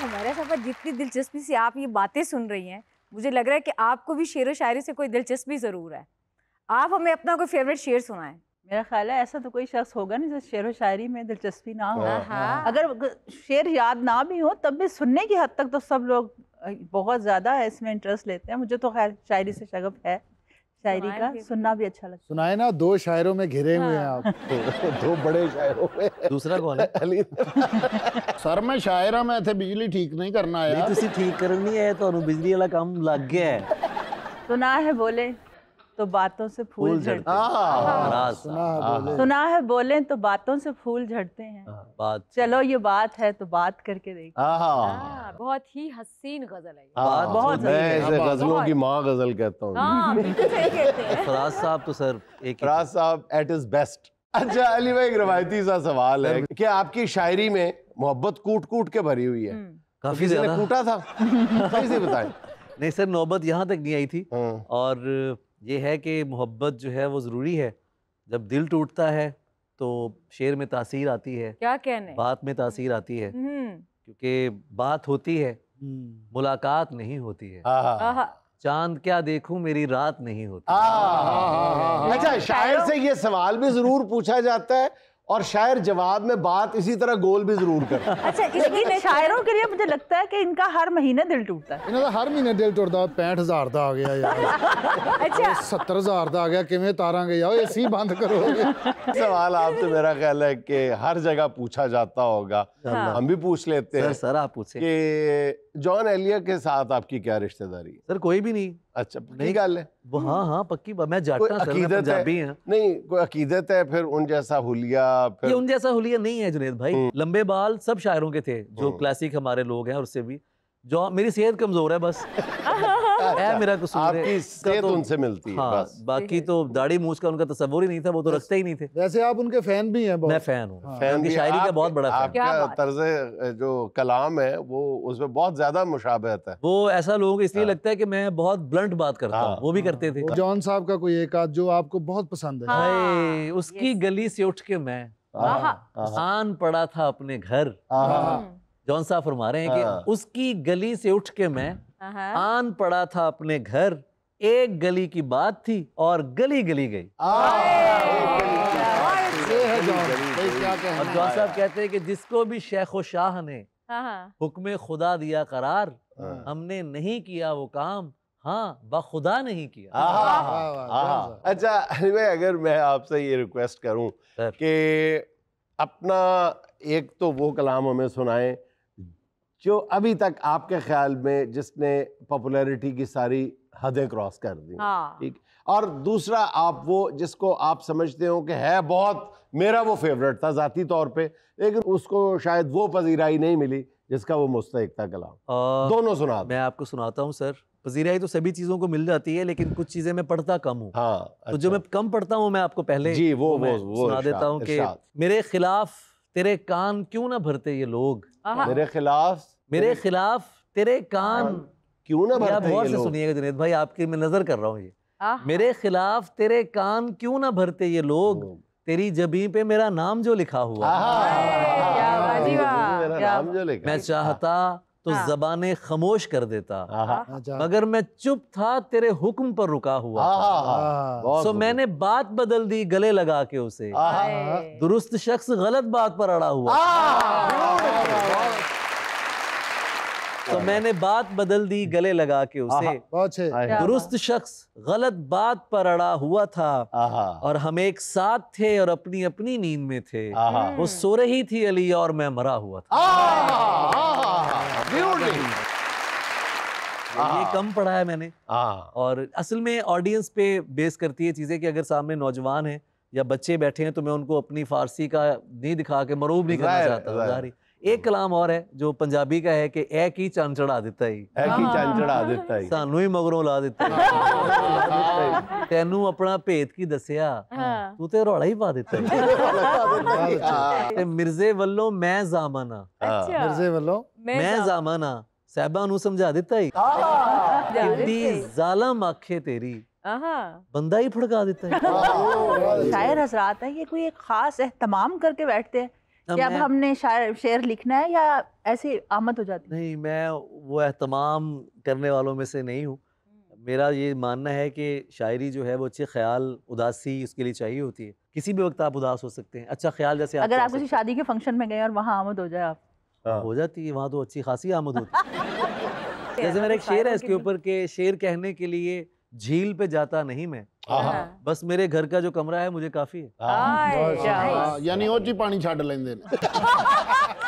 हमारे साथ जितनी दिलचस्पी से आप ये बातें सुन रही हैं मुझे लग रहा है कि आपको भी शेर व शायरी से कोई दिलचस्पी ज़रूर है आप हमें अपना कोई फेवरेट शेर सुनाएं मेरा ख्याल है ऐसा तो कोई शख्स होगा ना जो शेर व शायरी में दिलचस्पी ना हो हाँ, हाँ। अगर शेर याद ना भी हो तब भी सुनने की हद तक तो सब लोग बहुत ज़्यादा इसमें इंटरेस्ट लेते हैं मुझे तो खैर शायरी से शगफ है शायरी का सुनना भी अच्छा लगता सुनाए ना दो शायरों में घिरे हुए हैं हाँ। आप दो बड़े शायरों में दूसरा कौन है अली सर मैं हूं मैं थे बिजली ठीक नहीं करना आया ਤੁਸੀਂ ठीक करनी है तो बिजली वाला काम लग गया है सुना है बोले तो बातों से फूल झड़ते हैं हाँ, हाँ। हाँ। सुना है बोले तो बातों से फूल झड़ते हैं चलो ये बात है तो बात करके देखो बहुत ही हसीन गजल है बहुत मैं इसे गजलों की माँ गजल कहता हूँ फराज साहब तो सर एक फराज साहब एट इज बेस्ट अच्छा अली भाई एक रवायती सा सवाल है कि आपकी शायरी में मोहब्बत कूट कूट के भरी हुई है हम्म। तो काफी ज्यादा कूटा था सही बताएं नहीं सर नौबत यहाँ तक नहीं आई थी और ये है कि मोहब्बत जो है वो ज़रूरी है जब दिल टूटता है तो शेर में तासीर आती है क्या कहने बात में तासीर आती है हम्म। क्योंकि बात होती है हम्म। मुलाकात नहीं होती है हाँ, हाँ। चांद क्या देखूं मेरी रात नहीं होती हाँ। अच्छा शायर से ये सवाल भी जरूर पूछा जाता है और शायर जवाब में बात इसी तरह गोल भी जरूर कर अच्छा लेकिन शायरों के लिए मुझे लगता है कि इनका हर महीने दिल टूटता है इनका हर महीने दिल टूटता पैंठ हजार का आ गया यार अच्छा।, अच्छा सत्तर हजार का आ गया कि तारा गए ਯਾਰ ਏਸੀ बंद करो सवाल आपसे मेरा ख्याल है कि हर जगह पूछा जाता होगा हाँ। हम भी पूछ लेते हैं सर आप पूछे जॉन एलिया के साथ आपकी क्या रिश्तेदारी सर कोई भी नहीं अच्छा नहीं गाल है हम्म। हाँ हाँ पक्की मैं जाटता अकीदत है नहीं कोई अकीदत है फिर उन जैसा हुलिया फिर... ये उन जैसा हुलिया नहीं है जुनेद भाई हम्म। लंबे बाल सब शायरों के थे जो क्लासिक हम्म। हमारे लोग हैं उससे भी जो मेरी सेहत कमजोर है बस अच्छा, है मेरा कसूर आपकी सेहत तो, उनसे मिलती है हाँ, बस बाकी तो दाढ़ी मूछ का उनका तस्वुर ही नहीं था वो तो रखते ही नहीं थे वैसे आप उनके फैन भी हैं मैं फैन हूँ हाँ। फैन की शायरी का बहुत बड़ा फैन आपका तर्ज जो कलाम है वो उसमें बहुत ज्यादा मुशाबहत है वो ऐसा लोगों को इसलिए हाँ। लगता है की मैं बहुत ब्लंट बात करता हूँ वो भी करते थे जॉन साहब का कोई एक आध जो आपको बहुत पसंद है उसकी गली से उठ के मैं आहा, आहा। आहा। आन पड़ा था अपने घर हम्म। जॉन साहब फरमा रहे हैं कि हाँ। उसकी गली से उठ के मैं हाँ, हाँ। आन पड़ा था अपने घर एक गली की बात थी और गली गली गई और जॉन साहब कहते हैं कि जिसको भी शेख शाह ने हुक्म खुदा दिया करार हमने नहीं किया वो काम हाँ बखुदा नहीं किया आहा, आहा, आहा, आहा, आहा। अच्छा अनिमे अगर मैं आपसे ये रिक्वेस्ट करूं कि अपना एक तो वो कलाम हमें सुनाएं जो अभी तक आपके ख्याल में जिसने पॉपुलैरिटी की सारी हदें क्रॉस कर दी हाँ। ठीक और दूसरा आप वो जिसको आप समझते हो कि है बहुत मेरा वो फेवरेट था ज़ाती तौर पे लेकिन उसको शायद वो पजीराई नहीं मिली जिसका वो मुस्तक था कलाम दोनों सुना मैं आपको सुनाता हूँ सर पजीराई तो सभी चीज़ों को मिल जाती है लेकिन कुछ चीज़ें मैं पढ़ता कम हूँ हाँ, अच्छा। तो जो अच्छा। मैं कम पढ़ता हूँ मैं आपको पहले जी वो सुना देता हूँ कि मेरे खिलाफ़ तेरे कान क्यों ना भरते ये लोग मेरे खिलाफ मेरे खिलाफ तेरे कान क्यों ना भरते आप गौर से सुनिएगा जुनेद भाई आपकी मैं नजर कर रहा हूँ ये मेरे खिलाफ तेरे कान क्यों ना भरते ये लोग तेरी जबी पे मेरा नाम जो लिखा हुआ मैं चाहता तो हाँ। जबाने खामोश कर देता मगर मैं चुप था तेरे हुक्म पर रुका हुआ सो मैंने बात बदल दी गले लगा के उसे दुरुस्त शख्स गलत बात पर अड़ा हुआ हाँ। तो हाँ। मैंने बात बदल दी गले लगा के उसे दुरुस्त शख्स गलत बात पर अड़ा हुआ था और हम एक साथ थे और अपनी अपनी नींद में थे वो सो रही थी अली और मैं मरा हुआ था तो ये कम पढ़ा है मैंने और असल में ऑडियंस पे बेस करती है चीज़ें कि अगर सामने नौजवान है या बच्चे बैठे हैं तो मैं उनको अपनी फारसी का नहीं दिखा के मरूब नहीं करना चाहता एक कलाम और है जो पंजाबी का है कि ए की चंद चढ़ा दिता ही ए की चंद हाँ। चढ़ा दिता ही सानू ही मगरों ला दिता तेनू अपना भेद की दसिया हाँ। तू तो रौला ही पा दिता मिर्जे वालों मैं जामन हाँ अच्छा। मिर्जे वालों मैं जामन हाँ साहबा नु समझा दिता ही कितनी हाँ। जालम आखे तेरी बंदा ही फड़का दिता है शायर हजरात है ये कोई एक खास एहतमाम करके बैठते हैं कि तो अब हमने शेर लिखना है या ऐसे आमद हो जाती नहीं मैं वो अहतमाम करने वालों में से नहीं हूँ हम्म। मेरा ये मानना है कि शायरी जो है वो अच्छे ख्याल उदासी उसके लिए चाहिए होती है किसी भी वक्त आप उदास हो सकते हैं अच्छा ख्याल जैसे अगर आप किसी शादी के फंक्शन में गए और वहाँ आमद हो जाए आप हाँ। हो जाती है वहाँ तो अच्छी खासी आमद होती है जैसे मेरा एक शेर है इसके ऊपर के शेर कहने के लिए झील पे जाता नहीं मैं हाँ, हाँ। हाँ। बस मेरे घर का जो कमरा है मुझे काफी है यानी जी पानी छाट लेंदे